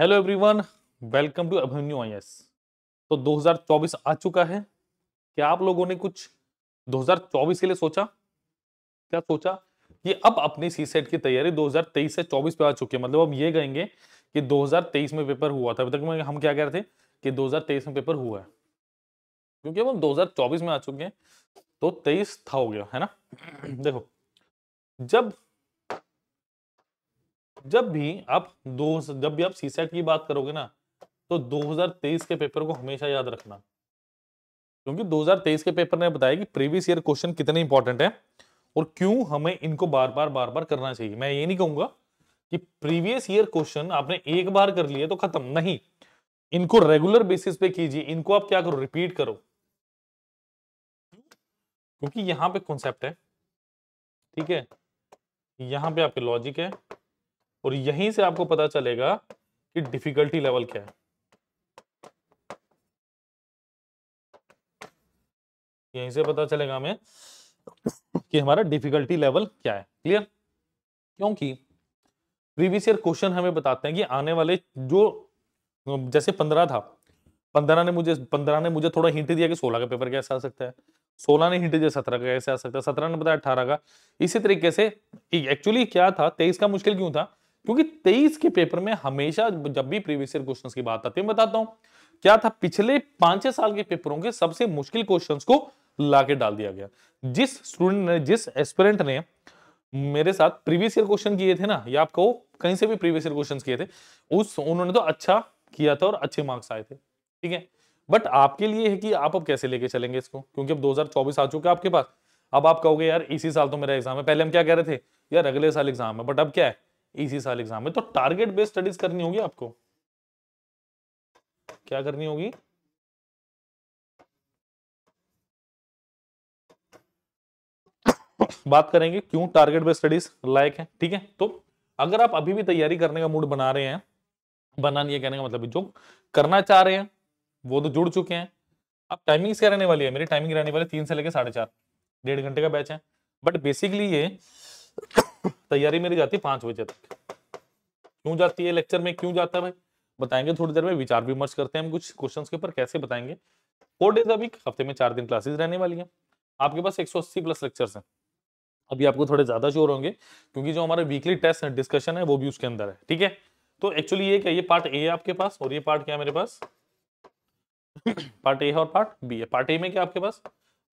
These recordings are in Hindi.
हेलो एवरीवन वेलकम टू अभिन्यू आई तो 2024 आ चुका है क्या आप लोगों ने कुछ 2024 के लिए सोचा क्या सोचा कि अब अपनी सी सेट की तैयारी 2023 से 24 पे आ चुकी है मतलब हम ये कहेंगे कि 2023 में पेपर हुआ था अभी तक हम क्या कह रहे थे कि 2023 में पेपर हुआ है क्योंकि अब हम 2024 में आ चुके हैं तो 23 था हो गया है ना देखो जब जब भी आप दो जब भी आप सी सेट की बात करोगे ना तो 2023 के पेपर को हमेशा याद रखना क्योंकि 2023 के पेपर ने बताया कि प्रीवियस ईयर क्वेश्चन कितने इंपॉर्टेंट है और क्यों हमें इनको बार बार बार बार करना चाहिए मैं ये नहीं कहूंगा कि प्रीवियस ईयर क्वेश्चन आपने एक बार कर लिया तो खत्म नहीं इनको रेगुलर बेसिस पे कीजिए इनको आप क्या करो रिपीट करो क्योंकि यहां पे कॉन्सेप्ट है ठीक है यहां पे आपके लॉजिक है और यहीं से आपको पता चलेगा कि डिफिकल्टी लेवल क्या है यहीं से पता चलेगा हमें कि हमारा डिफिकल्टी लेवल क्या है क्लियर क्योंकि प्रीवियस ईयर क्वेश्चन हमें बताते हैं कि आने वाले जो जैसे पंद्रह था पंद्रह ने मुझे पंद्रह ने मुझे थोड़ा हिंट दिया कि सोलह का पेपर कैसे आ सकता है सोलह ने हिंट दिया सत्रह का कैसे आ सकता है सत्रह ने बताया अठारह का इसी तरीके से एक्चुअली क्या था तेईस का मुश्किल क्यों था क्योंकि तेईस के पेपर में हमेशा जब भी प्रीवियस ईयर क्वेश्चंस की बात आती है बताता हूं क्या था पिछले पांच छह साल के पेपरों के सबसे मुश्किल क्वेश्चंस को लाके डाल दिया गया जिस स्टूडेंट ने जिस एस्पिरेंट ने मेरे साथ प्रीवियस ईयर क्वेश्चन किए थे ना या आपको कहीं से भी प्रीवियस ईयर क्वेश्चन किए थे उस उन्होंने तो अच्छा किया था और अच्छे मार्क्स आए थे ठीक है बट आपके लिए है कि आप अब कैसे लेके चलेंगे इसको क्योंकि अब 2024 आ चुके आपके पास अब आप कहोगे यार इसी साल तो मेरा एग्जाम है पहले हम क्या कह रहे थे यार अगले साल एग्जाम है बट अब क्या है इसी साल एग्जाम में तो टारगेट बेस्ड स्टडीज करनी होगी आपको क्या करनी होगी बात करेंगे क्यों टारगेट बेस्ड स्टडीज लायक है ठीक है तो अगर आप अभी भी तैयारी करने का मूड बना रहे हैं बनानी है कहने का मतलब जो करना चाह रहे हैं वो तो जुड़ चुके हैं अब टाइमिंग्स क्या रहने वाली है मेरी टाइमिंग रहने वाली तीन से लेकर साढ़े चार डेढ़ घंटे का बैच है बट बेसिकली ये तैयारी मेरी जाती है पांच बजे तक क्यों जाती है लेक्चर में क्यों जाता है भाई बताएंगे थोड़ी देर में विचार विमर्श करते हैं हम कुछ क्वेश्चन के ऊपर कैसे बताएंगे फोर डेज अभी हफ्ते में चार दिन क्लासेज रहने वाली है आपके पास एक प्लस लेक्चर है अभी आपको थोड़े ज्यादा शोर होंगे क्योंकि जो हमारे वीकली टेस्ट है डिस्कशन है वो भी उसके अंदर है ठीक है तो एक्चुअली ये क्या ये पार्ट ए है आपके पास और ये पार्ट क्या है मेरे पास पार्ट ए है और पार्ट बी है पार्ट ए में क्या आपके पास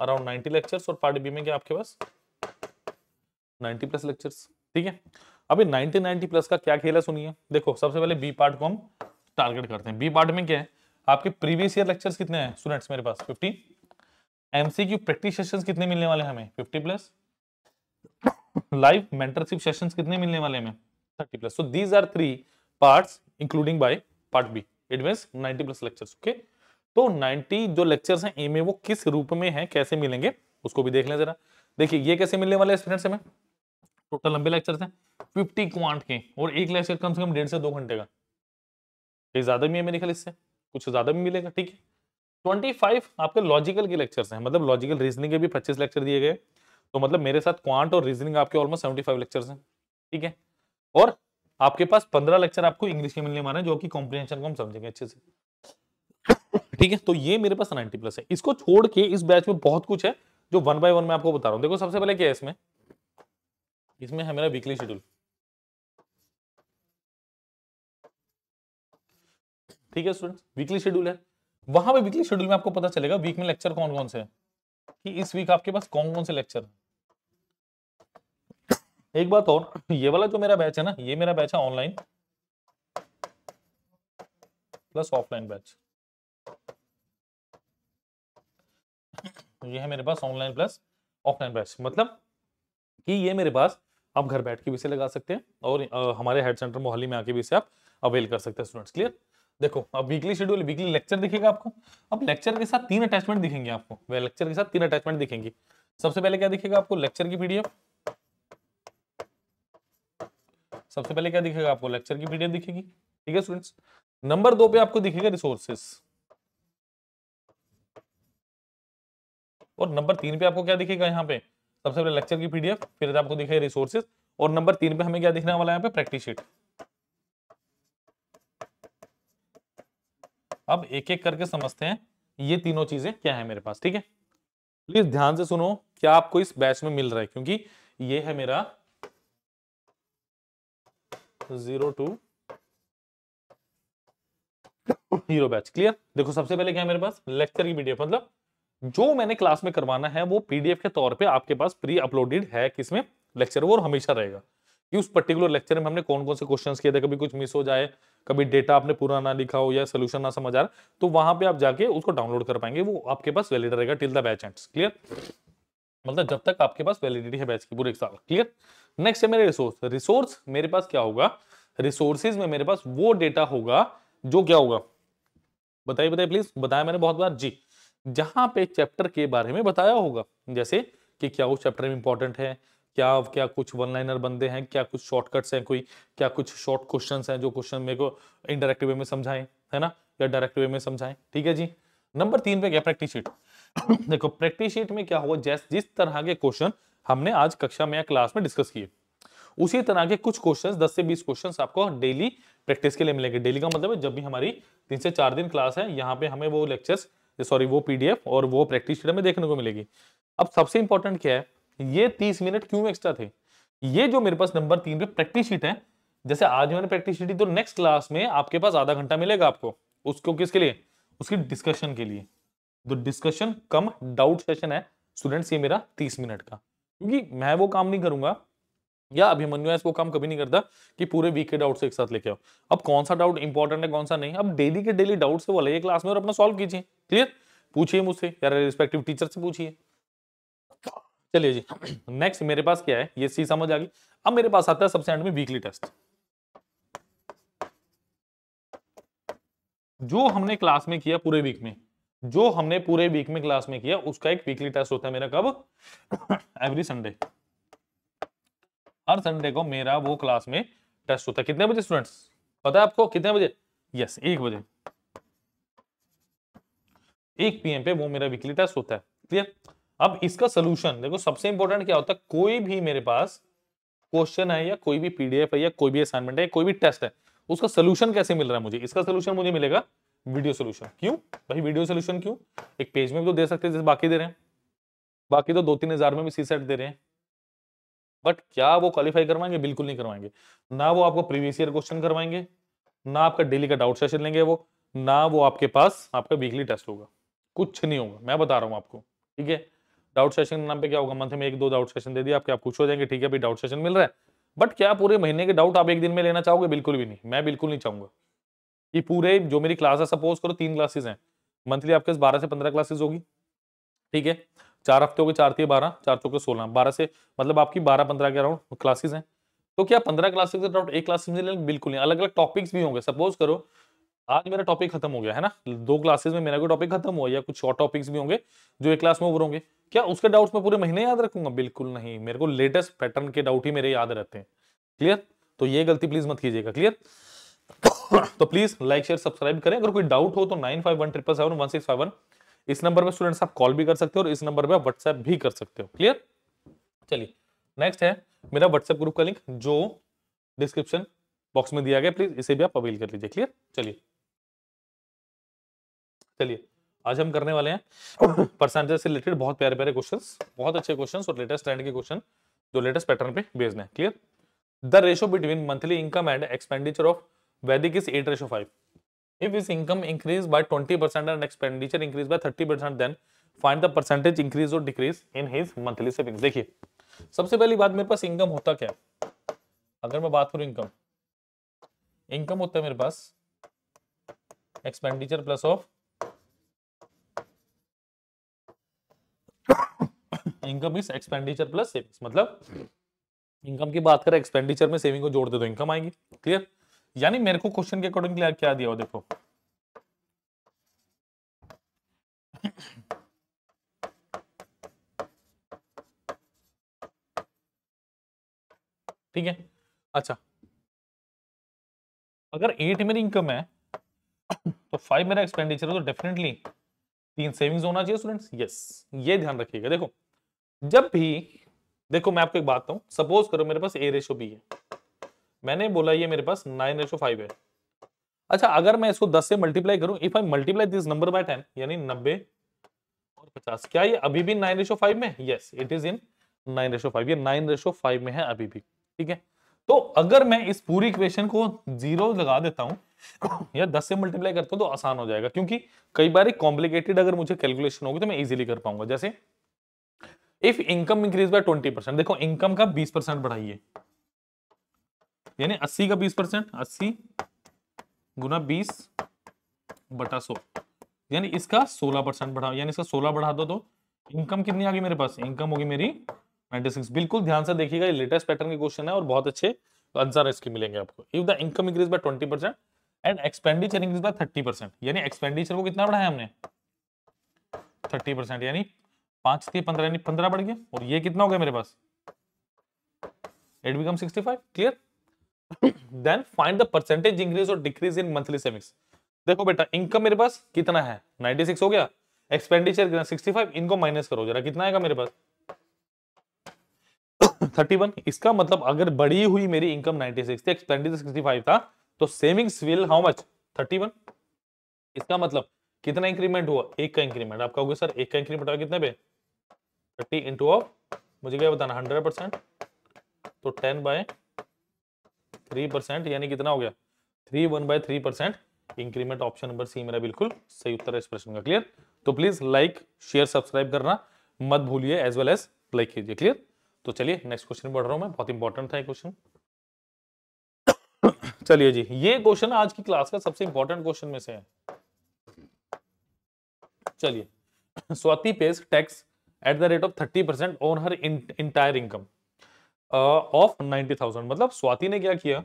अराउंड 90 लेक्चर्स और पार्ट बी में क्या आपके पास 90 प्लस लेक्चर्स ठीक है अभी 1990 प्लस का क्या खेल है सुनिए देखो सबसे पहले बी पार्ट को हम टारगेट करते हैं बी पार्ट में क्या है आपके प्रीवियस ईयर लेक्चर्स कितने हैं स्टूडेंट्स मेरे पास 50 एमसीक्यू प्रैक्टिस सेशंस कितने मिलने वाले हमें 50 प्लस लाइव मेंटरशिप सेशंस कितने मिलने वाले हमें 30 plus so these are three parts including by part B it means 90 plus lectures okay तो 90 जो लेक्चर्स हैं ए में वो किस रूप में है कैसे मिलेंगे उसको भी देख लें जरा देखिए ये कैसे मिलने वाले स्टूडेंट्स हमें टोटल लंबे लेक्चर थे फिफ्टी क्वांट के और एक लेक्चर कम से कम डेढ़ से दो घंटे का ये ज़्यादा भी है मेरे ख्याल इससे कुछ ज़्यादा भी मिलेगा ठीक है ट्वेंटी फाइव आपके लॉजिकल के लेक्चर हैं मतलब लॉजिकल रीजनिंग के भी पच्चीस लेक्चर दिए गए तो मतलब मेरे साथ क्वांट और रीजनिंग आपके ऑलमोस्ट सेवेंटी फाइव लेक्चर हैं ठीक है और आपके पास पंद्रह लेक्चर आपको इंग्लिश के मिलने वाले हैं जो कि कॉम्प्रीहेंशन को हम समझेंगे अच्छे से ठीक है तो ये मेरे पास नाइनटी प्लस है इसको छोड़ के इस बैच में बहुत कुछ है जो वन बाय वन में आपको बता रहा हूँ देखो सबसे पहले क्या है इसमें इसमें है मेरा वीकली शेड्यूल ठीक है स्टूडेंट्स वीकली शेड्यूल है वहां पे वीकली शेड्यूल में आपको पता चलेगा वीक में लेक्चर कौन कौन से है कि इस वीक आपके पास कौन कौन से लेक्चर है एक बात और ये वाला जो मेरा बैच है ना ये मेरा बैच है ऑनलाइन प्लस ऑफलाइन बैच ये है मेरे पास ऑनलाइन प्लस ऑफलाइन बैच मतलब कि ये मेरे पास आप घर बैठ के भी इसे लगा सकते हैं और आ, हमारे हेड सेंटर मोहाली में आके भी इसे आप अवेल कर सकते हैं स्टूडेंट्स क्लियर देखो अब वीकली शेड्यूल वीकली लेक्चर दिखेगा आपको अब लेक्चर के साथ तीन अटैचमेंट दिखेंगे आपको वह लेक्चर के साथ तीन अटैचमेंट दिखेंगे सबसे पहले क्या दिखेगा आपको लेक्चर की पीडीएफ सबसे पहले क्या दिखेगा आपको लेक्चर की पीडीएफ दिखेगी ठीक है स्टूडेंट्स नंबर दो पे आपको दिखेगा रिसोर्सेस और नंबर तीन पे आपको क्या दिखेगा यहाँ पे सबसे पहले लेक्चर की पीडीएफ फिर आपको दिखे रिसोर्सेज और नंबर तीन पे हमें क्या दिखने वाला है यहाँ पे प्रैक्टिस शीट अब एक एक करके समझते हैं ये तीनों चीजें क्या है मेरे पास ठीक है प्लीज ध्यान से सुनो क्या आपको इस बैच में मिल रहा है क्योंकि ये है मेरा zero to hero batch clear देखो सबसे पहले क्या है मेरे पास लेक्चर की पीडीएफ मतलब जो मैंने क्लास में करवाना है वो पीडीएफ के तौर पे आपके पास प्री अपलोडेड है किसमें लेक्चर वो हमेशा रहेगा कि उस पर्टिकुलर लेक्चर में हमने कौन कौन से क्वेश्चंस किए थे कभी कुछ मिस हो जाए कभी डेटा आपने पूरा ना लिखा हो या सोल्यूशन ना समझ आ रहा तो वहां पर आप जाके उसको डाउनलोड कर पाएंगे वो आपके पास वैलिड रहेगा till the batch end clear मतलब जब तक आपके पास वैलिडिटी है बैच की पूरे साल क्लियर नेक्स्ट है मेरे रिसोर्स रिसोर्स मेरे पास क्या होगा रिसोर्सेज में मेरे पास वो डेटा होगा जो क्या होगा बताइए बताइए प्लीज बताया मैंने बहुत बार जी जहां पे चैप्टर के बारे में बताया होगा जैसे कि क्या वो चैप्टर में इंपॉर्टेंट है क्या क्या कुछ वन लाइनर बंदे हैं क्या कुछ शॉर्टकट्स हैं कोई क्या कुछ शॉर्ट क्वेश्चन हैं जो क्वेश्चन मेरे को इनडायरेक्ट वे में समझाएं है ना या डायरेक्ट वे में समझाएं ठीक है जी नंबर तीन पे क्या प्रैक्टिस शीट देखो प्रैक्टिस शीट में क्या हुआ जैस जिस तरह के क्वेश्चन हमने आज कक्षा में या क्लास में डिस्कस किए उसी तरह के कुछ क्वेश्चंस 10 से 20 क्वेश्चंस आपको डेली प्रैक्टिस के लिए मिलेंगे डेली का मतलब है जब भी हमारी तीन से चार दिन क्लास है यहाँ पे हमें वो लेक्चर्स सॉरी वो पीडीएफ और वो प्रैक्टिस शीट हमें देखने को मिलेगी अब सबसे इंपॉर्टेंट क्या है ये तीस मिनट क्यों एक्स्ट्रा थे ये जो मेरे पास नंबर तीन पे प्रैक्टिस शीट है जैसे आज मैंने प्रैक्टिस शीट तो नेक्स्ट क्लास में आपके पास आधा घंटा मिलेगा आपको उसको किसके लिए उसकी डिस्कशन के लिए तो डिस्कशन कम डाउट सेशन है स्टूडेंट्स ये मेरा तीस मिनट का क्योंकि मैं वो काम नहीं करूंगा या अभिमन्यु ऐसा वो काम कभी नहीं करता कि पूरे वीक के डाउट्स एक साथ लेके आओ अब कौन सा डाउट इंपॉर्टेंट है कौन सा नहीं अब डेली के डेली डाउट्स वो क्लास में और अपना सॉल्व कीजिए क्लियर पूछिए मुझसे यार रिस्पेक्टिव टीचर से पूछिए चलिए जी नेक्स्ट मेरे पास क्या है ये सी समझ आ गई अब मेरे पास आता है सबसे एंड में वीकली टेस्ट जो हमने क्लास में किया पूरे वीक में जो हमने पूरे वीक में क्लास में किया उसका एक वीकली टेस्ट होता है मेरा कब एवरी संडे हर संडे को मेरा वो क्लास में टेस्ट होता है कितने बजे स्टूडेंट्स पता है आपको कितने बजे यस yes, एक बजे एक पी पे वो मेरा वीकली टेस्ट होता है क्लियर अब इसका सोल्यूशन देखो सबसे इंपॉर्टेंट क्या होता है कोई भी मेरे पास क्वेश्चन है या कोई भी पीडीएफ है या कोई भी असाइनमेंट है कोई भी टेस्ट है उसका सोल्यूशन कैसे मिल रहा है मुझे इसका सोल्यूशन मुझे मिलेगा वीडियो सोल्यूशन क्यों भाई वीडियो सोल्यूशन क्यों एक पेज में भी तो दे सकते हैं जैसे बाकी दे रहे हैं बाकी तो दो तीन हजार में भी सी सेट दे रहे हैं बट क्या वो क्वालिफाई करवाएंगे बिल्कुल नहीं करवाएंगे ना वो आपको प्रीवियस ईयर क्वेश्चन करवाएंगे ना आपका डेली का डाउट सेशन लेंगे वो ना वो आपके पास आपका वीकली टेस्ट होगा कुछ नहीं होगा मैं बता रहा हूँ आपको ठीक है डाउट सेशन नाम पे क्या होगा मंथ में एक दो डाउट सेशन दे दिया आपके आप खुश हो जाएंगे ठीक है डाउट सेशन मिल रहा है बट क्या पूरे महीने के डाउट आप एक दिन में लेना चाहोगे बिल्कुल भी नहीं मैं बिल्कुल नहीं चाहूंगा कि पूरे जो मेरी क्लास है सपोज करो तीन क्लासेस हैं मंथली आपके बारह से पंद्रह क्लासेस होगी ठीक है चार हफ्ते हो गए चार थी बारह चार चौके सोलह बारह से मतलब आपकी बारह पंद्रह के अराउंड क्लासेस हैं तो क्या पंद्रह क्लासेस के डाउट एक क्लास में बिल्कुल नहीं अलग अलग टॉपिक्स भी होंगे सपोज करो आज मेरा टॉपिक खत्म हो गया है ना दो क्लासेस में मेरा कोई टॉपिक खत्म हुआ या कुछ और टॉपिक्स भी होंगे जो एक क्लास में ओवर होंगे क्या उसके डाउट्स में पूरे महीने याद रखूंगा बिल्कुल नहीं मेरे को लेटेस्ट पैटर्न के डाउट ही मेरे याद रहते हैं क्लियर तो ये गलती प्लीज मत कीजिएगा क्लियर तो प्लीज लाइक शेयर सब्सक्राइब करें अगर कोई डाउट हो तो नाइन इस नंबर पर स्टूडेंट्स आप कॉल भी कर सकते हो और इस नंबर पर व्हाट्सएप भी कर सकते हो क्लियर चलिए नेक्स्ट है मेरा व्हाट्सएप ग्रुप का लिंक जो डिस्क्रिप्शन बॉक्स में दिया गया प्लीज इसे भी आप अवेल कर लीजिए क्लियर चलिए चलिए आज हम करने वाले हैं परसेंटेज से रिलेटेड बहुत प्यारे प्यारे क्वेश्चन बहुत अच्छे क्वेश्चन और लेटेस्ट ट्रेंड के क्वेश्चन जो लेटेस्ट पैटर्न पे बेस्ड है clear the ratio between monthly income and expenditure of Vaidik is eight ratio five if income increase income twenty percent and expenditure increase increased thirty percent then find the percentage increase और decrease in his monthly saving देखिए सबसे पहली बात मेरे पास इनकम होता क्या अगर मैं बात करूं इनकम इनकम होता है मेरे पास expenditure plus of income is expenditure plus savings मतलब इनकम की बात करें एक्सपेंडिचर में सेविंग को जोड़ दे तो इनकम आएगी क्लियर यानी मेरे को क्वेश्चन के अकॉर्डिंग क्लियर क्या दिया हो देखो ठीक है अच्छा अगर एट मेरी इनकम है तो फाइव मेरा एक्सपेंडिचर है तो डेफिनेटली तीन सेविंग्स होना चाहिए स्टूडेंट्स यस ये ध्यान रखिएगा देखो जब भी देखो मैं आपको एक बात हूँ सपोज करो मेरे पास ए रेशो बी है मैंने बोला ये मेरे पास नाइन रेशो फाइव है अच्छा अगर मैं इसको दस से मल्टीप्लाई करूं if I multiply this number by ten यानी नब्बे और पचास क्या ये अभी भी नाइन रेशो फाइव में yes it is in nine ratio five ये नाइन रेशो फाइव में है अभी भी ठीक है तो अगर मैं इस पूरी इक्वेशन को जीरो लगा देता हूं या दस से मल्टीप्लाई करता हूं तो आसान हो जाएगा क्योंकि कई बार कॉम्प्लिकेटेड अगर मुझे कैलकुलेशन होगी तो मैं इजिली कर पाऊंगा जैसे if income increase by twenty percent देखो इनकम का बीस परसेंट बढ़ाइए यानी अस्सी का बीस परसेंट अस्सी गुना बीस बटा सो यानी इसका सोलह परसेंट बढ़ाओ यानी इसका सोलह बढ़ा दो तो इनकम कितनी आ गई मेरे पास इनकम होगी मेरी नाइनटी सिक्स बिल्कुल ध्यान से देखिएगा ये लेटेस्ट पैटर्न के क्वेश्चन है और बहुत अच्छे आंसर इसके मिलेंगे आपको if the income increase by twenty percent and expenditure increase by thirty percent यानी एक्सपेंडिचर को कितना बढ़ाया हमने थर्टी परसेंट यानी पांच थी पंद्रह यानी पंद्रह बढ़ गया और ये कितना हो गया मेरे पास eight become sixty five clear then find the percentage increase और डिक्रीज इन मंथली सेविंग्स देखो बेटा इनकम मेरे पास कितना है नाइनटी सिक्स हो गया एक्सपेंडिचर कितना सिक्सटी फाइव इनको माइनस करो जरा कितना आएगा मेरे पास थर्टी वन इसका मतलब अगर बड़ी हुई मेरी इनकम नाइनटी सिक्स थी एक्सपेंडिचर सिक्सटी फाइव था तो savings will how much thirty one इसका मतलब कितना इंक्रीमेंट हुआ एक का इंक्रीमेंट आपका हो गया सर एक का इंक्रीमेंट हुआ कितने पे थर्टी इंटू ऑफ मुझे क्या बताना हंड्रेड परसेंट तो टेन बाय थ्री परसेंट यानी कितना हो गया three one by three percent increment option number C मेरा बिल्कुल सही उत्तर है इस प्रश्न का क्लियर तो प्लीज लाइक शेयर सब्सक्राइब करना मत भूलिए एज वेल एज लाइक कीजिए क्लियर तो चलिए नेक्स्ट क्वेश्चन पढ़ रहा हूँ मैं बहुत इंपॉर्टेंट था ये क्वेश्चन चलिए जी ये क्वेश्चन आज की क्लास का सबसे इंपॉर्टेंट क्वेश्चन में से है चलिए Swati pays tax at the rate of thirty percent on her entire income of ninety thousand मतलब स्वाति ने क्या किया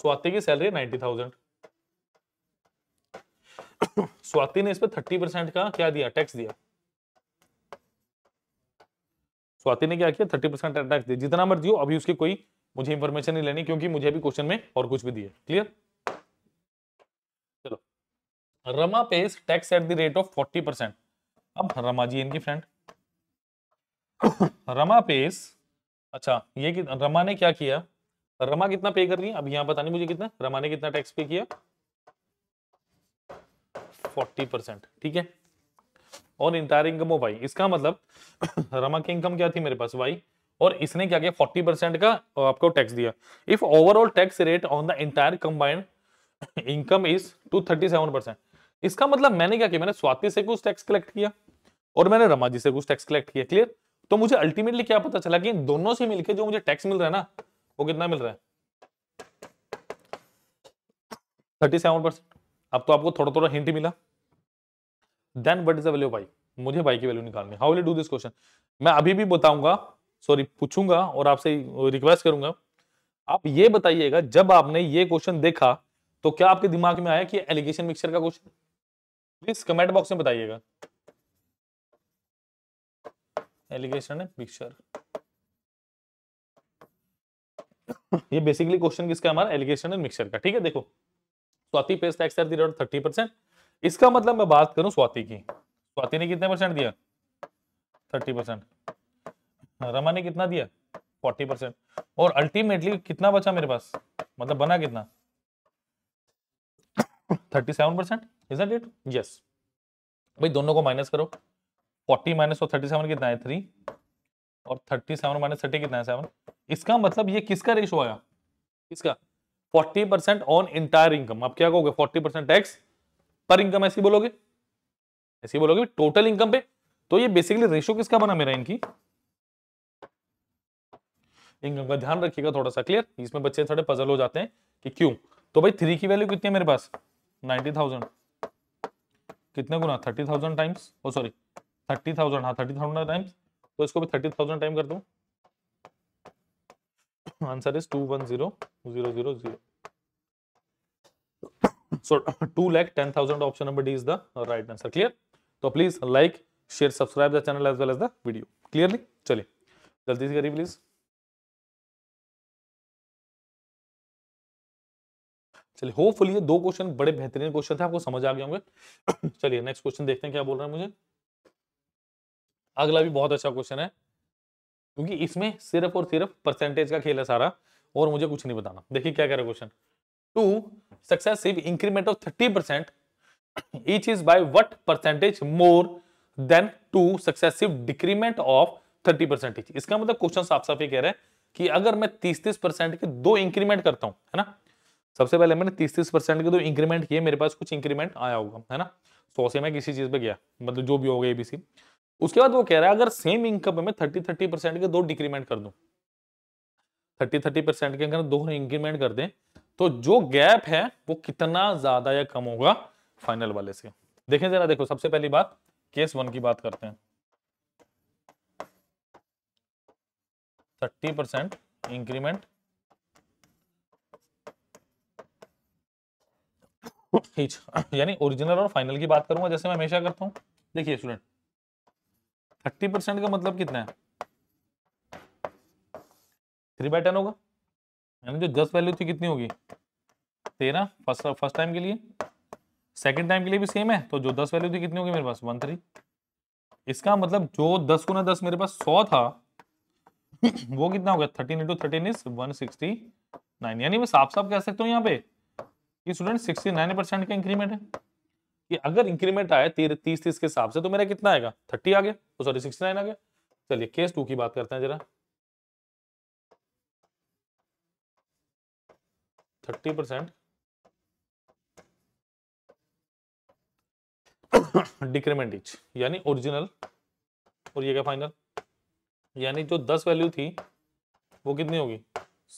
स्वाति की सैलरी नाइनटी थाउजेंड स्वाति ने इस पर थर्टी परसेंट का क्या दिया टैक्स दिया स्वाति ने क्या किया थर्टी परसेंट टैक्स दिया जितना मर्जी हो अभी उसकी कोई मुझे इंफॉर्मेशन नहीं लेनी क्योंकि मुझे अभी क्वेश्चन में और कुछ भी दिया clear Rama pays tax at the rate of forty percent अब रमा जी इनकी फ्रेंड रमा पेस अच्छा ये कि, रमा ने क्या किया रमा कितना पे कर रही है अब यहां पता नहीं मुझे कितना रमा ने कितना टैक्स पे किया फोर्टी परसेंट ठीक है और इंटायर इनकम वो वाई इसका मतलब रमा की इनकम क्या थी मेरे पास वाई और इसने क्या किया फोर्टी परसेंट का आपको टैक्स दिया if overall tax rate on the entire combined income is two thirty seven percent इसका मतलब मैंने क्या किया मैंने स्वाति से कुछ टैक्स कलेक्ट किया और मैंने रमा जी से कुछ टैक्स कलेक्ट किया क्लियर तो मुझे अल्टीमेटली क्या पता चला कि दोनों से मिलकर जो मुझे टैक्स मिल रहा है ना वो कितना मिल रहा है थर्टी सेवन परसेंट अब तो आपको थोड़ा थोड़ा हिंट मिला then what is the value by मुझे बाई की वैल्यू निकालनी how will do this question मैं अभी भी बताऊंगा सॉरी पूछूंगा और आपसे रिक्वेस्ट करूंगा आप ये बताइएगा जब आपने ये क्वेश्चन देखा तो क्या आपके दिमाग में आया कि एलिगेशन मिक्सर का क्वेश्चन प्लीज कमेंट बॉक्स में बताइएगा एलिगेशन है पिक्चर ये बेसिकली क्वेश्चन किसका हमारा एलिगेशन एंड मिक्सर का ठीक है देखो Swati pays tax thirty percent इसका मतलब मैं बात करूं स्वाति की स्वाति ने कितने परसेंट दिया थर्टी परसेंट हाँ, रमा ने कितना दिया फोर्टी परसेंट और अल्टीमेटली कितना बचा मेरे पास मतलब बना कितना thirty seven percent is it yes भाई दोनों को माइनस करो फोर्टी माइनस और थर्टी सेवन कितना है थ्री और थर्टी सेवन माइनस थर्टी कितना है सेवन इसका मतलब ये किसका रेशो आया किसका forty percent on entire income आप क्या कहोगे फोर्टी परसेंट टैक्स पर इनकम ऐसी बोलोगे ऐसी बोलोगे टोटल इनकम पे तो ये बेसिकली रेशो किसका बना मेरा इनकी इनकम का ध्यान रखिएगा थोड़ा सा क्लियर इसमें बच्चे थोड़े पजल हो जाते हैं कि क्यों तो भाई थ्री की वैल्यू कितनी है मेरे पास नाइन्टी थाउजेंड कितने गुना thirty thousand times oh sorry thirty thousand हाँ थर्टी थाउजेंड टाइम्स तो इसको भी थर्टी थाउजेंड टाइम कर दो answer is two one zero zero zero zero so two lakh ten thousand option number D is the right answer clear तो please like share subscribe the channel as well as the video clearly चलिए जल्दी से करिए प्लीज़ चलिए होपफुली ये दो क्वेश्चन बड़े बेहतरीन क्वेश्चन थे आपको समझ आ गए होंगे चलिए नेक्स्ट क्वेश्चन देखते हैं क्या बोल रहे हैं मुझे अगला भी बहुत अच्छा क्वेश्चन है क्योंकि इसमें सिर्फ और सिर्फ परसेंटेज का खेल है सारा और मुझे कुछ नहीं बताना देखिए क्या कह रहे question two successive increment of thirty percent each is by what percentage more than two successive decrement of thirty percentage इसका मतलब क्वेश्चन साफ साफ ये कह रहे हैं कि अगर मैं तीस तीस परसेंट के दो इंक्रीमेंट करता हूं है ना सबसे पहले मैंने तीस तीस परसेंट के तो इंक्रीमेंट किए मेरे पास कुछ इंक्रीमेंट आया होगा है ना सौ से मैं किसी चीज़ पे गया मतलब जो भी होगा एबीसी उसके बाद वो कह रहा है अगर सेम इनकम में थर्टी थर्टी परसेंट के दो डिक्रीमेंट कर दू थर्टी थर्टी परसेंट के अगर दो इंक्रीमेंट कर दें तो जो गैप है वो कितना ज़्यादा या कम होगा फाइनल वाले से देखें जरा देखो सबसे पहली बात केस वन की बात करते हैं थर्टी परसेंट इंक्रीमेंट हीच यानी ओरिजिनल और फाइनल की बात करूंगा जैसे मैं हमेशा करता हूँ देखिए स्टूडेंट थर्टी परसेंट का मतलब कितना है थ्री बाय टेन होगा यानी जो जस्ट वैल्यू थी कितनी होगी तेरह फर्स्ट फर्स्ट टाइम के लिए सेकंड टाइम के लिए भी सेम है तो जो दस वैल्यू थी कितनी होगी मेरे पास वन थ्री इसका मतलब जो दस गुना दस मेरे पास सौ था वो कितना हो गया thirteen into thirteen is one sixty nine यानी मैं साफ साफ कह सकता हूँ यहाँ पे कि स्टूडेंट 69 परसेंट का इंक्रीमेंट है कि अगर इंक्रीमेंट आए तीस तीस के हिसाब से तो मेरा कितना आएगा थर्टी आ गया तो सॉरी सिक्सटी नाइन आ गया चलिए केस टू की बात करते हैं जरा थर्टी परसेंट डिक्रीमेंट इच यानी ओरिजिनल और ये क्या फाइनल यानी जो दस वैल्यू थी वो कितनी होगी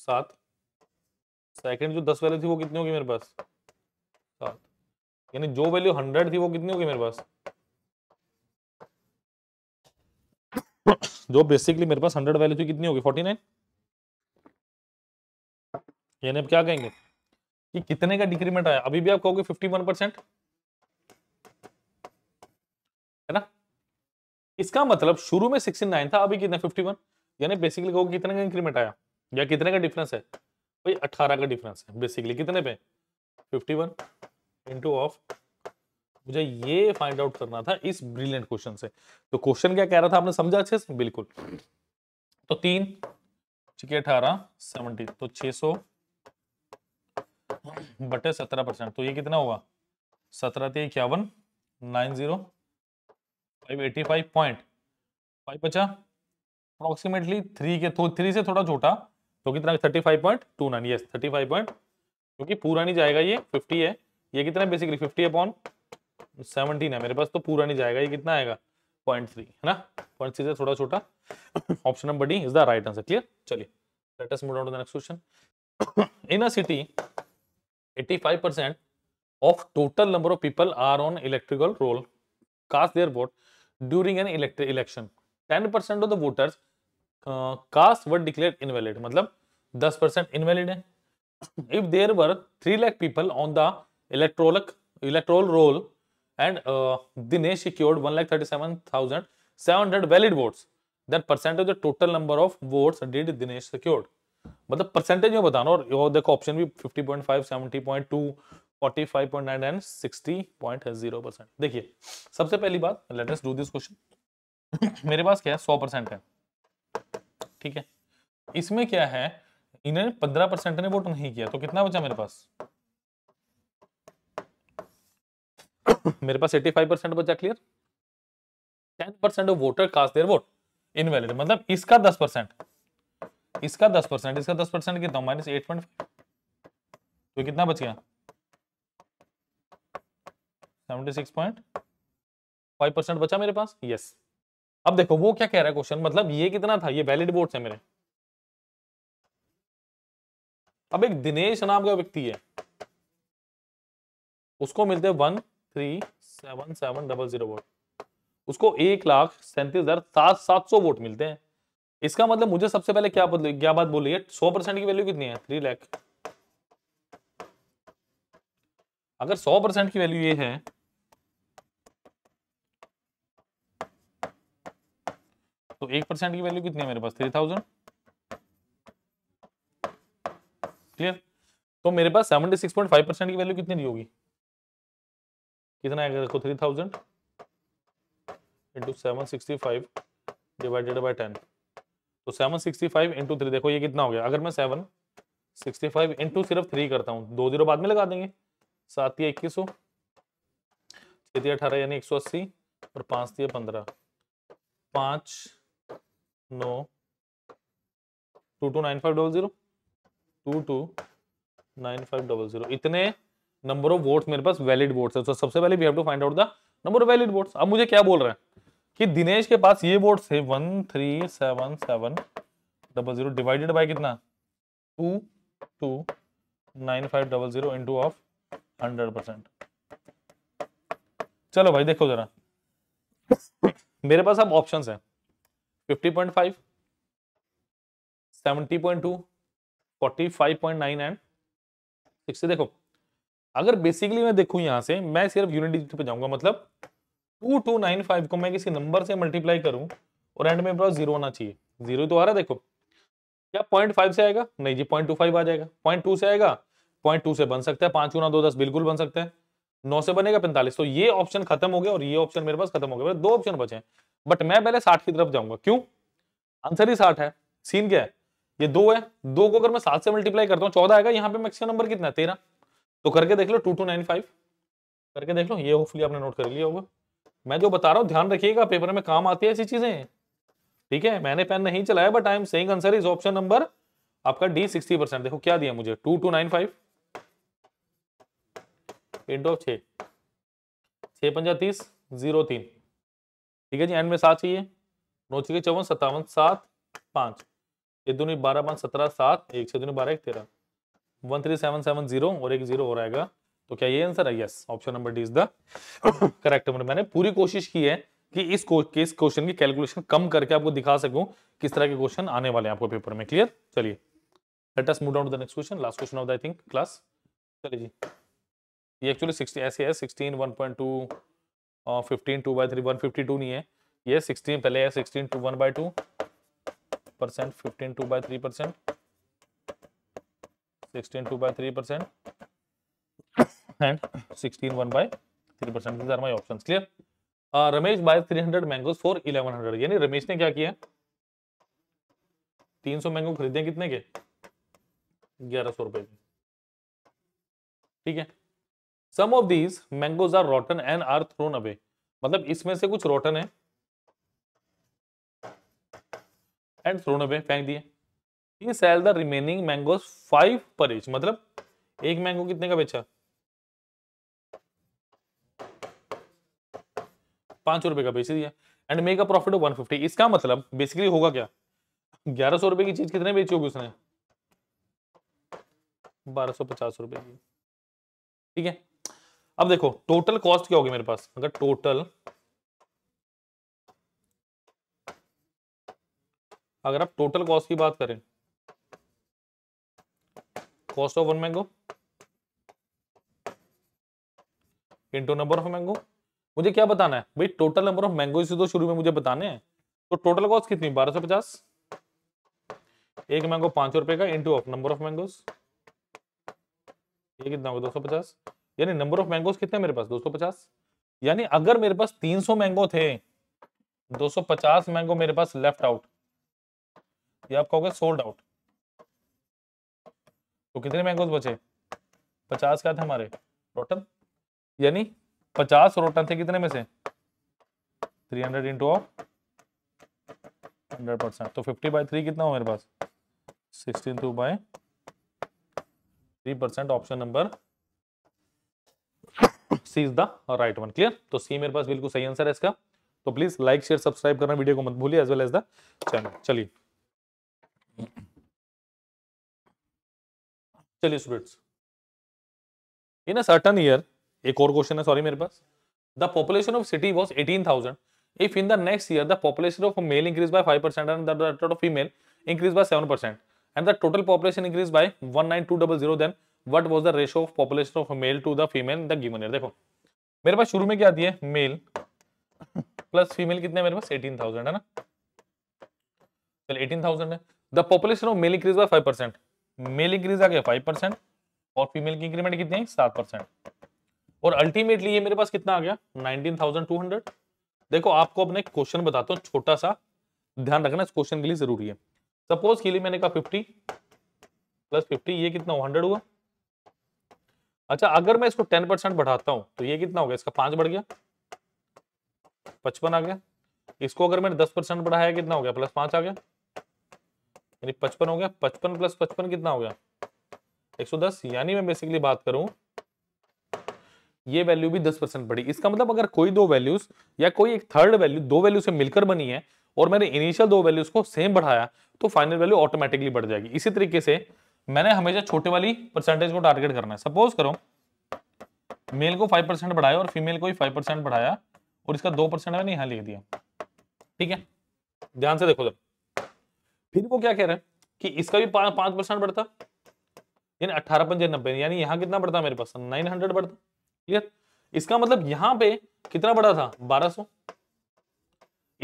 सात सेकंड जो दस वैल्यू थी वो कितनी होगी मेरे पास सात यानी जो वैल्यू हंड्रेड थी वो कितनी होगी मेरे पास जो बेसिकली मेरे पास हंड्रेड वैल्यू थी कितनी होगी फोर्टी नाइन यानी अब क्या कहेंगे कि कितने का डिक्रीमेंट आया अभी भी आप कहोगे फिफ्टी वन परसेंट है ना इसका मतलब शुरू में सिक्सटी नाइन था अभी कितना फिफ्टी वन यानी बेसिकली कहोगे कितने का इंक्रीमेंट आया या कितने का डिफरेंस है भाई अट्ठारह का डिफरेंस है बेसिकली कितने पे फिफ्टी वन इंटू ऑफ मुझे ये फाइंड आउट करना था इस ब्रिलियंट क्वेश्चन से तो क्वेश्चन क्या कह रहा था आपने समझा अच्छे से बिल्कुल तो तीन ठीक है अठारह सेवनटीन तो छह सौ बटे सत्रह परसेंट तो ये कितना होगा सत्रह तीन इक्यावन nine zero five eighty five point five पचा अप्रोक्सीमेटली थ्री के थ्री तो से थोड़ा छोटा तो कितना thirty five point two nine yes thirty five point क्योंकि पूरा नहीं जाएगा ये फिफ्टी है ये कितना है बेसिकली फिफ्टी अपॉन सेवनटीन है मेरे पास तो पूरा नहीं जाएगा ये कितना आएगा पॉइंट थ्री है ना पॉइंट थ्री से थोड़ा छोटा option number D is the right answer clear चलिए let us move on to the next question in a city 85% of total number of people are on electrical roll cast their vote during an elect election 10% of the voters cast were declared invalid मतलब 10 परसेंट इनवैलिड है if there were three lakh people on the electoral electoral roll and uh, Dinesh secured 1,37,700 valid votes. That percentage the total number of votes did Dinesh secured मतलब परसेंटेज में बताना और यो देखो ऑप्शन भी five point nine and zero percent देखिए सबसे पहली बात लेटेस्ट डू दिस क्वेश्चन मेरे पास क्या है सौ परसेंट है ठीक है इसमें क्या है इन्होंने पंद्रह परसेंट ने वोट नहीं किया तो कितना बचा मेरे पास मेरे पास एटी फाइव परसेंट बचा clear ten percent of voter cast their vote invalid मतलब इसका दस परसेंट इसका दस परसेंट इसका दस परसेंट कितना माइनस एट पॉइंट तो कितना बच गया seventy six point five percent बचा मेरे पास यस yes. अब देखो वो क्या कह रहा है क्वेश्चन मतलब ये कितना था ये वैलिड बोर्ड है मेरे अब एक दिनेश नाम का व्यक्ति है उसको मिलते one three seven seven double zero vote उसको एक लाख सैंतीस हजार सात सात सौ वोट मिलते हैं इसका मतलब मुझे सबसे पहले क्या क्या बात बोली है सौ परसेंट की वैल्यू कितनी है थ्री लाख अगर सौ परसेंट की वैल्यू ये है तो एक परसेंट की वैल्यू कितनी है मेरे पास थ्री थाउजेंड क्लियर तो मेरे पास seventy six point five percent की वैल्यू कितनी दी होगी कितना आएगा देखो three thousand into seven sixty five divided by ten तो seven sixty five into three देखो ये कितना हो गया अगर मैं सेवन सिक्सटी फाइव इंटू सिर्फ थ्री करता हूँ दो जीरो बाद में लगा देंगे सात या इक्कीस सौ छः अठारह यानी एक सौ अस्सी और पाँच दिए पंद्रह पाँच no two two nine five double zero two two nine five double zero इतने नंबर ऑफ वोट्स मेरे पास वैलिड वोट्स है तो सबसे पहले we have to find out the number of valid votes अब मुझे क्या बोल रहे हैं कि दिनेश के पास ये वोट्स है one three seven seven double zero divided by कितना two two nine five double zero into of hundred percent चलो भाई देखो जरा मेरे पास अब ऑप्शंस हैं fifty point five seventy point two forty five point nine and six देखो अगर बेसिकली मैं देखूं यहां से मैं सिर्फ यूनिट डिजिट पे जाऊंगा मतलब टू टू नाइन फाइव को मैं किसी नंबर से मल्टीप्लाई करूं और एंड में पास जीरो होना चाहिए जीरो तो आ रहा है देखो क्या पॉइंट फाइव से आएगा नहीं जी पॉइंट टू फाइव आ जाएगा पॉइंट टू से आएगा पॉइंट टू से बन सकता है पांच गुना दो दस बिल्कुल बन सकते हैं नौ से बनेगा पैंतालीस तो ये ऑप्शन खत्म हो गया और ये ऑप्शन मेरे पास खत्म हो गया दो ऑप्शन बचे हैं बट मैं पहले साठ की तरफ जाऊंगा क्यों आंसर ही साठ है सीन क्या है ये दो है दो को अगर मैं सात से मल्टीप्लाई करता हूँ चौदह आएगा यहाँ पे मैक्सिमम नंबर कितना है तेरह तो करके देख लो टू टू नाइन फाइव करके देख लो ये होपफुली आपने नोट कर लिया होगा मैं जो बता रहा हूँ ध्यान रखिएगा पेपर में काम आती है ऐसी चीजें ठीक है मैंने पेन नहीं चलाया but I am saying answer is option number आपका डी सिक्सटी देखो क्या दिया मुझे two two nine five into छः छः पंजा तीस जीरो तीन ठीक है जी एंड में सात चाहिए नौ छिके चौवन सत्तावन सात पाँच एक दूनी बारह पाँच सत्रह सात एक छः दोनों बारह एक तेरह one three seven seven zero और एक जीरो हो रहेगा तो क्या ये आंसर है yes option number D is the correct number मैंने पूरी कोशिश की है कि इस इस क्वेश्चन की कैलकुलेशन कम करके आपको दिखा सकूं किस तरह के क्वेश्चन आने वाले हैं आपको पेपर में क्लियर चलिए let us move down to the next question last question of the I think class चलिए जी ये एक्चुअली सिक्सटी ऐसे है sixteen one point two fifteen two by three one fifty two नहीं है ये सिक्सटीन पहले है sixteen two one by two percent fifteen two by three percent sixteen two by three percent and sixteen one by three percent these are my option clear Ramesh buy three hundred mangoes for eleven hundred यानी रमेश ने क्या किया तीन सौ मैंगो खरीदे कितने के ग्यारह सौ रुपए के ठीक है some of these mangoes are rotten and are thrown away मतलब इसमें से कुछ रोटन है एंड थ्रोन अवे फेंक दिए he sell the remaining mangoes five per each मतलब एक मैंगो कितने का बेचा पांच रुपए का बेच दिया and make a profit of one fifty इसका मतलब बेसिकली होगा क्या ग्यारह सौ रुपए की चीज कितने बेची होगी उसने बारह सौ पचास रुपए की ठीक है अब देखो टोटल कॉस्ट क्या होगी मेरे पास अगर टोटल अगर आप टोटल कॉस्ट की बात करें cost of one mango into number of mango मुझे क्या बताना है भाई टोटल नंबर ऑफ मैंगो इसी तो शुरू में मुझे बताने हैं तो टोटल कॉस्ट कितनी बारह सौ पचास एक मैंगो पांच सौ रुपए का into of number of mangoes ये कितना होगा दो सौ पचास यानी नंबर ऑफ मैंगोज कितने मेरे पास 250 यानी अगर मेरे पास 300 मैंगो थे 250 मैंगो मेरे पास लेफ्ट आउट ये आप कहोगे सोल्ड आउट तो कितने मैंगोज बचे 50 क्या थे हमारे रोटन यानी 50 रोटन थे कितने में से 300 hundred into of hundred percent तो 50 बाय थ्री कितना हो मेरे पास sixteen two by three percent option number C is the right one clear तो सी मेरे पास बिल्कुल सही आंसर है इसका तो प्लीज लाइक शेयर सब्सक्राइब करना वीडियो को मत भूलिए as well as the channel चलिए चलिए students in a certain year एक और क्वेश्चन है सॉरी मेरे पास the population of city was eighteen thousand if in the next year the population of male increased by 5% and the that of female increased by 7% and the total population increased by 19200 then what was the ratio of population of male to the female the given year देखो मेरे पास शुरू में क्या आती है मेल प्लस फीमेल कितने मेरे पास एटीन थाउजेंड है ना चल एटीन थाउजेंड है the population of male increase by five percent male increase आ गया फाइव परसेंट और फीमेल की इंक्रीमेंट कितनी है सात परसेंट और अल्टीमेटली ये मेरे पास कितना आ गया नाइनटीन थाउजेंड टू हंड्रेड देखो आपको अपने क्वेश्चन बताता हूँ छोटा सा ध्यान रखना इस क्वेश्चन के लिए जरूरी है सपोज के लिए मैंने कहा फिफ्टी प्लस फिफ्टी ये कितना हंड्रेड हुआ अच्छा अगर मैं इसको टेन परसेंट बढ़ाता हूं तो ये कितना हो गया इसका पांच बढ़ गया पचपन आ गया इसको अगर मैंने दस परसेंट बढ़ाया कितना हो गया प्लस पांच आ गया यानी पचपन हो गया पचपन प्लस पचपन कितना हो गया एक सौ दस यानी मैं बेसिकली बात करूं ये वैल्यू भी दस परसेंट बढ़ी इसका मतलब अगर कोई दो वैल्यूज या कोई एक थर्ड वैल्यू दो वैल्यू से मिलकर बनी है और मैंने इनिशियल दो वैल्यूज को सेम बढ़ाया तो फाइनल वैल्यू ऑटोमेटिकली बढ़ जाएगी इसी तरीके से मैंने हमेशा छोटे वाली परसेंटेज को टारगेट करना है सपोज करो मेल को फाइव परसेंट बढ़ाया और फीमेल को ही फाइव परसेंट बढ़ाया और इसका दो परसेंट मैंने यहां लिख दिया ठीक है ध्यान से देखो जब फिर वो क्या कह रहे हैं कि इसका भी पांच परसेंट बढ़ता यानी अट्ठारह पंजे नब्बे यानी यहाँ कितना बढ़ता मेरे पास नाइन हंड्रेड बढ़ता क्लियर इसका मतलब यहाँ पे कितना बढ़ा था बारह सौ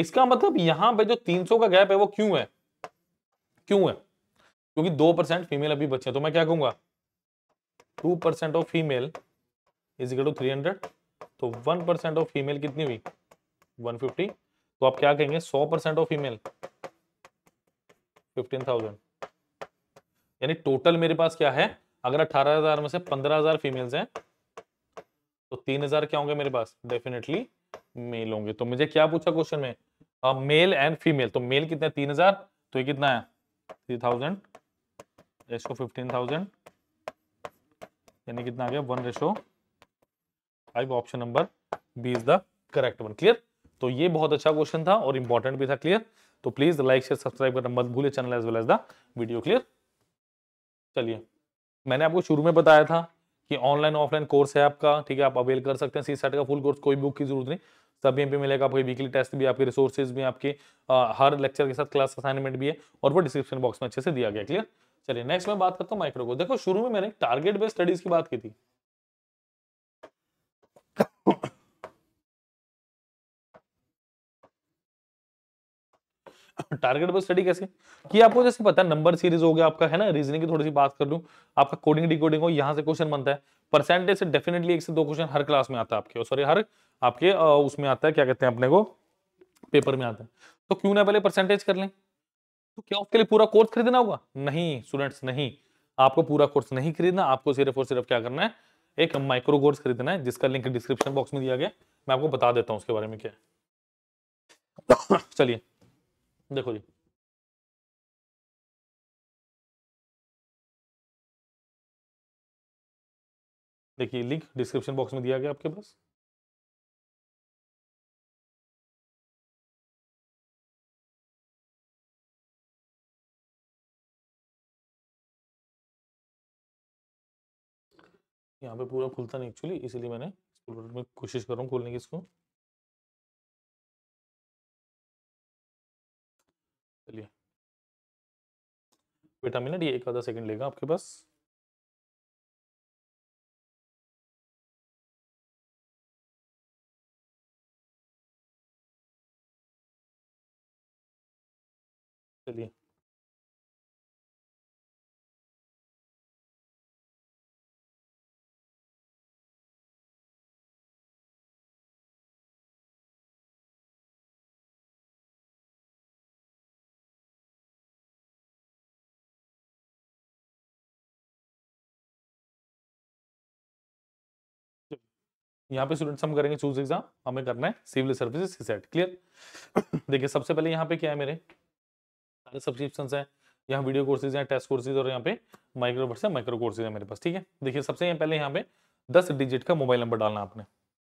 इसका मतलब यहाँ पे जो तीन सौ का गैप है वो क्यों है क्यों है क्योंकि दो परसेंट फीमेल अभी बचे तो मैं क्या कहूंगा two percent of female is equal to three hundred तो वन परसेंट ऑफ फीमेल कितनी हुई वन फिफ्टी तो आप क्या कहेंगे सौ percent of female fifteen thousand यानी टोटल मेरे पास क्या है अगर अठारह हजार में से पंद्रह हजार फीमेल्स हैं तो तीन हजार क्या होंगे मेरे पास डेफिनेटली मेल होंगे तो मुझे क्या पूछा क्वेश्चन में मेल एंड फीमेल तो मेल कितना तीन हजार तो ये कितना है three thousand ratio fifteen thousand यानी कितना आ गया one ratio five option number B is the correct one clear तो ये बहुत अच्छा क्वेश्चन था और इंपॉर्टेंट भी था क्लियर तो प्लीज लाइक शेयर सब्सक्राइब करना मत भूलिए channel as well as the video clear चलिए मैंने आपको शुरू में बताया था कि ऑनलाइन ऑफलाइन कोर्स है आपका ठीक है आप अवेल कर सकते हैं सी सेट का फुल कोर्स कोई बुक की जरूरत नहीं सब यहाँ पे मिलेगा आपके वीकली टेस्ट भी आपके रिसोर्सेज भी आपके आ, हर लेक्चर के साथ क्लास असाइनमेंट भी है और वो डिस्क्रिप्शन बॉक्स में अच्छे से दिया गया क्लियर चलिए नेक्स्ट मैं बात करता हूँ माइक्रो को देखो शुरू में मैंने टारगेट बेस्ड स्टडीज की बात की थी टारगेट बेस्ड स्टडी कैसे कि आपको जैसे पता है नंबर सीरीज हो गया आपका है ना रीजनिंग की थोड़ी सी बात कर लूँ आपका कोडिंग डिकोडिंग हो यहाँ से क्वेश्चन बनता है परसेंटेज से डेफिनेटली एक से दो क्वेश्चन हर क्लास में आता है आपके सॉरी हर आपके उसमें आता है क्या कहते हैं अपने को पेपर में आता है तो क्यों ना पहले परसेंटेज कर लें तो क्या उसके लिए पूरा कोर्स खरीदना होगा नहीं स्टूडेंट्स नहीं आपको पूरा कोर्स नहीं खरीदना आपको सिर्फ और सिर्फ क्या करना है एक माइक्रो कोर्स खरीदना है जिसका लिंक डिस्क्रिप्शन बॉक्स में दिया गया मैं आपको बता देता हूँ उसके बारे में क्या चलिए देखो जी देखिए लिंक डिस्क्रिप्शन बॉक्स में दिया गया आपके पास यहाँ पे पूरा खुलता नहीं एक्चुअली इसीलिए मैंने में कोशिश कर रहा हूँ खोलने की इसको चलिए विटामिन डी एक आधा सेकंड लेगा आपके पास चलिए यहाँ पे स्टूडेंट्स हम करेंगे चूज एग्जाम हमें करना है सिविल सर्विसेज सेट क्लियर देखिए सबसे पहले यहाँ पे क्या है मेरे सारे सब्सक्रिप्शन है यहाँ वीडियो कोर्सेज हैं टेस्ट कोर्सेज और यहाँ पे माइक्रो है माइक्रो कोर्सेज है मेरे पास ठीक है देखिए सबसे पहले यहाँ पे दस डिजिट का मोबाइल नंबर डालना आपने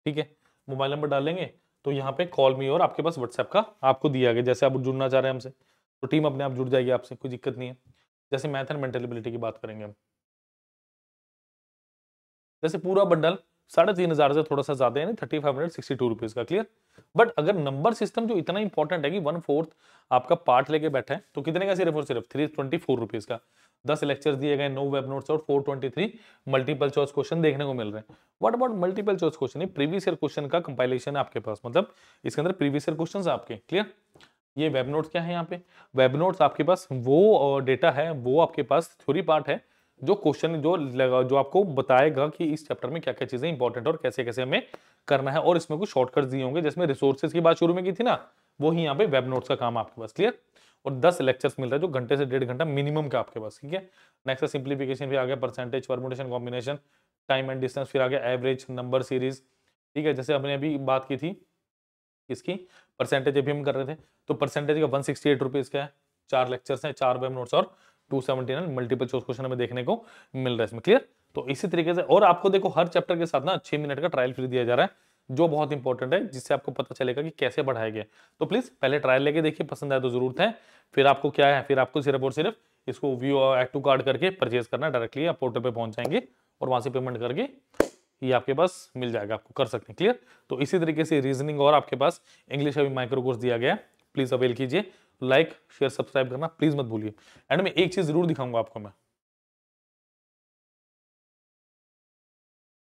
ठीक है मोबाइल नंबर डालेंगे तो यहाँ पे कॉल मी और आपके पास व्हाट्सएप का आपको दिया गया जैसे आप जुड़ना चाह रहे हैं हमसे तो टीम अपने आप जुड़ जाएगी आपसे कोई दिक्कत नहीं है जैसे मैथ एंड मेंटेलिबिलिटी की बात करेंगे हम जैसे पूरा बंडल साढ़े तीन हजार से थोड़ा सा ज्यादा thirty five hundred sixty two rupees का क्लियर बट अगर नंबर सिस्टम जो इतना इंपॉर्टेंट है कि वन फोर्थ आपका पार्ट लेके बैठा है तो कितने का सिर्फ और सिर्फ थ्री ट्वेंटी फोर रुपीज का दस लेक्चर दिए गए नो वेब नोट्स और four twenty three multiple choice question देखने को मिल रहे हैं what about multiple choice question previous year question का कंपाइलेशन आपके पास मतलब इसके अंदर प्रीवियस ईयर क्वेश्चन आपके क्लियर ये वेब नोट्स क्या है यहाँ पे वेब नोट्स आपके पास वो डेटा है वो आपके पास थ्योरी पार्ट है जो क्वेश्चन जो लगा जो आपको बताएगा कि इस चैप्टर में क्या क्या चीजें इंपॉर्टेंट और कैसे कैसे हमें करना है और इसमें कुछ शॉर्टकट दिए होंगे जिसमें रिसोर्सेज की बात शुरू में की थी ना वो ही यहाँ पे वेब नोट्स का काम आपके पास क्लियर और दस लेक्चर्स मिल रहा है जो घंटे से डेढ़ घंटा मिनिमम का आपके पास ठीक है नेक्स्ट सिंप्लीफिकेशन भी आ गया percentage formulation combination time and distance फिर आ गया एवरेज नंबर सीरीज ठीक है जैसे हमने अभी बात की थी इसकी परसेंटेज अभी हम कर रहे थे तो परसेंटेज का वन सिक्सटी एट रुपीज़ का है चार लेक्चर्स हैं चार वेब नोट्स और two seventy nine multiple choice question हमें देखने को मिल रहा है इसमें क्लियर तो इसी तरीके से और आपको देखो हर चैप्टर के साथ ना छह मिनट का ट्रायल फ्री दिया जा रहा है जो बहुत इंपॉर्टेंट है जिससे आपको पता चलेगा कि कैसे बढ़ाया गया तो प्लीज पहले ट्रायल लेके देखिए पसंद आए तो जरूर थे फिर आपको क्या है फिर आपको सिर्फ और सिर्फ इसको व्यू एड टू कार्ड करके परचेज करना डायरेक्टली आप पोर्टल पर पहुंच जाएंगे और वहां से पेमेंट करके ये आपके पास मिल जाएगा आपको कर सकते हैं क्लियर तो इसी तरीके से रीजनिंग और आपके पास इंग्लिश अभी माइक्रो कोर्स दिया गया प्लीज अवेल कीजिए लाइक शेयर सब्सक्राइब करना प्लीज मत भूलिए एंड में एक चीज जरूर दिखाऊंगा आपको मैं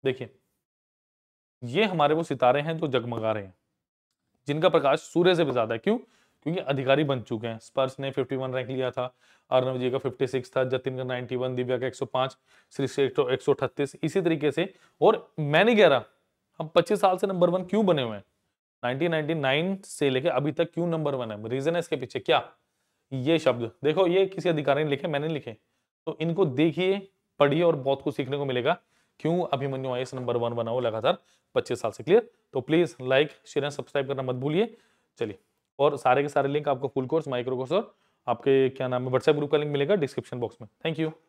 देखिए ये हमारे वो सितारे हैं जो जगमगा रहे हैं जिनका प्रकाश सूर्य से भी ज्यादा है क्यों क्योंकि अधिकारी बन चुके हैं स्पर्श ने 51 रैंक लिया था अर्नव जी का 56 था जतिन का 91 दिव्या का 105 श्री एक सौ इसी तरीके से और मैं नहीं कह रहा हम 25 साल से नंबर वन क्यों बने हुए हैं 1999 से लेकर अभी तक क्यों नंबर वन है रीजन है इसके पीछे क्या ये शब्द देखो ये किसी अधिकारी ने लिखे मैंने लिखे तो इनको देखिए पढ़िए और बहुत कुछ सीखने को मिलेगा क्यों अभिमन्यु आई नंबर वन बना हो लगातार 25 साल से क्लियर तो please like share and subscribe करना मत भूलिए चलिए और सारे के सारे लिंक आपको फुल कोर्स माइक्रो कोर्स और आपके क्या नाम है व्हाट्सएप ग्रुप का लिंक मिलेगा डिस्क्रिप्शन बॉक्स में थैंक यू